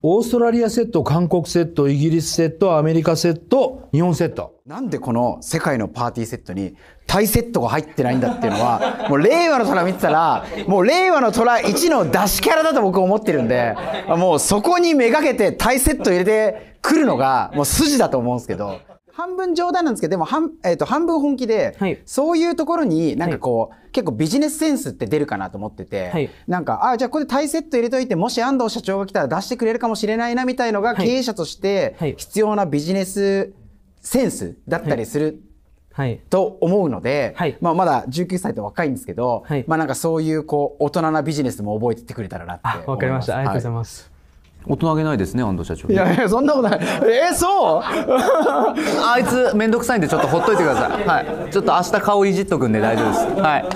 オーストラリアセット、韓国セット、イギリスセット、アメリカセット、日本セット。なんでこの世界のパーティーセットにタイセットが入ってないんだっていうのは、もう令和の虎見てたら、もう令和の虎1の出しキャラだと僕思ってるんで、もうそこにめがけてタイセット入れてくるのがもう筋だと思うんですけど。半分冗談なんですけどでも半,、えーと、半分本気で、はい、そういうところになんかこう、はい、結構ビジネスセンスって出るかなと思ってて、はい、なんかあじゃあここでタイセット入れといてもし安藤社長が来たら出してくれるかもしれないなみたいのが、経営者として必要なビジネスセンスだったりするはい、と思うので、はい、まあ、まだ19歳と若いんですけど、はい、まあ、なんかそういうこう大人なビジネスも覚えてってくれたらなって思います。わかりました。ありがとうございます。大人げないですね安藤社長いやいやそんなことないえー、そう あいつ面倒くさいんでちょっとほっといてくださいはいちょっと明日顔いじっとくんで大丈夫ですはい